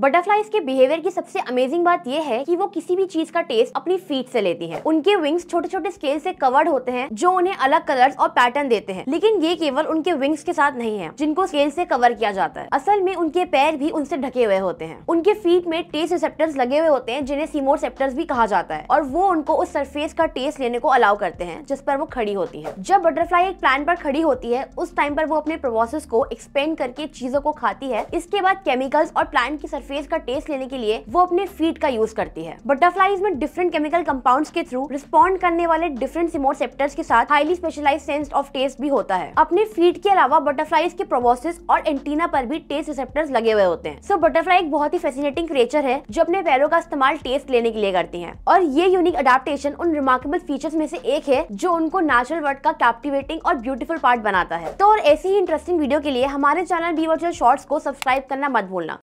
butterflies के behaviour की सबसे अमेजिंग बात यह है कि वो किसी भी चीज का टेस्ट अपनी फीट से लेती है उनके विंग्स छोटे छोटे स्केल से कवर्ड होते हैं जो उन्हें अलग कलर्स और पैटर्न देते हैं लेकिन ये केवल उनके विंग्स के साथ नहीं है जिनको स्केल से कवर किया जाता है असल में उनके पैर भी उनसे ढके हुए होते हैं उनके फीट में टेस्ट रिसेप्टर लगे हुए होते हैं जिन्हें सीमोसेप्टर्स भी कहा जाता है और वो उनको उस सरफेस का टेस्ट लेने को अलाउ करते हैं जिस पर वो खड़ी होती है जब बटरफ्लाई एक प्लान पर खड़ी होती है उस टाइम पर वो अपने प्रोसेस को एक्सपेंड करके चीजों को खाती है इसके बाद केमिकल्स और प्लांट की सरफेस फेस का टेस्ट लेने के लिए वो अपने फीट का यूज करती है बटरफ्लाईज में डिफरेंट केमिकल कंपाउंड के थ्रू रिस्पॉन्ड करने वाले डिफरेंट सिमोसेप्टर्स के साथ highly specialize sense of taste भी होता है अपने फीट के अलावा बटरफ्लाईज के प्रोबोसिस और एंटीना पर भी टेस्ट रिसेप्टर्स लगे हुए होते हैं सो बटरफ्लाई एक बहुत ही फैसिनेटिंग क्रिएचर है जो अपने पैरों का इस्तेमाल टेस्ट लेने के लिए करती है और ये यूनिक अडाप्टेशन उन रिमार्केबल फीचर्स में से एक है जो उनको नेचुरल वर्ड का कैप्टिवेटिंग और ब्यूटीफुल पार्ट बनाता है तो और ऐसी ही इंटरेस्टिंग वीडियो के लिए हमारे चैनल बी वर्चुअल शॉर्ट्स को सब्सक्राइब करना मत भूलना